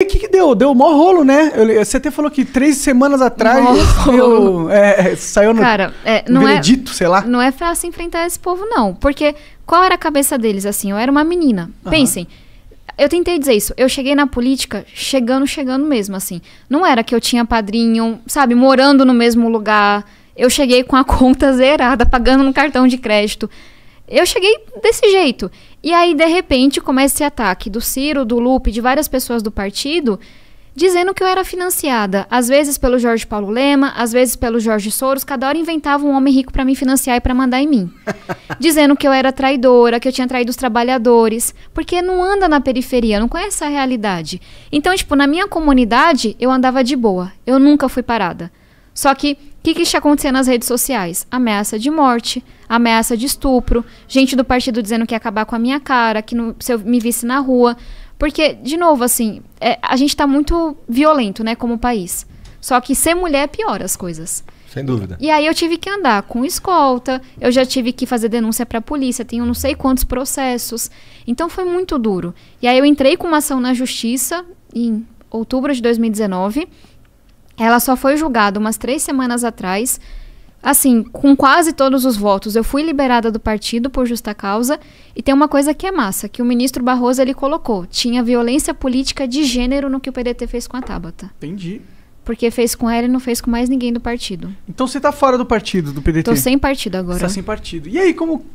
O que, que deu? Deu mó rolo, né? Eu, você até falou que três semanas atrás eu, é, saiu no Cara, é, não é veredito, é, sei lá. Não é fácil enfrentar esse povo, não. Porque qual era a cabeça deles, assim? Eu era uma menina. Pensem, eu tentei dizer isso. Eu cheguei na política chegando, chegando mesmo, assim. Não era que eu tinha padrinho, sabe, morando no mesmo lugar. Eu cheguei com a conta zerada, pagando no cartão de crédito. Eu cheguei desse jeito. E aí, de repente, começa esse ataque do Ciro, do Lupe, de várias pessoas do partido, dizendo que eu era financiada, às vezes pelo Jorge Paulo Lema, às vezes pelo Jorge Soros, cada hora inventava um homem rico para me financiar e para mandar em mim. dizendo que eu era traidora, que eu tinha traído os trabalhadores, porque não anda na periferia, não conhece a realidade. Então, tipo, na minha comunidade, eu andava de boa, eu nunca fui parada. Só que o que, que está acontecendo nas redes sociais? Ameaça de morte, ameaça de estupro, gente do partido dizendo que ia acabar com a minha cara, que não, se eu me visse na rua. Porque, de novo, assim, é, a gente está muito violento, né, como país. Só que ser mulher é piora as coisas. Sem dúvida. E aí eu tive que andar com escolta, eu já tive que fazer denúncia para a polícia, tenho não sei quantos processos. Então foi muito duro. E aí eu entrei com uma ação na justiça em outubro de 2019 ela só foi julgada umas três semanas atrás, assim, com quase todos os votos. Eu fui liberada do partido por justa causa. E tem uma coisa que é massa, que o ministro Barroso ele colocou. Tinha violência política de gênero no que o PDT fez com a Tabata. Entendi. Porque fez com ela e não fez com mais ninguém do partido. Então você tá fora do partido, do PDT? Tô sem partido agora. Você tá sem partido. E aí, como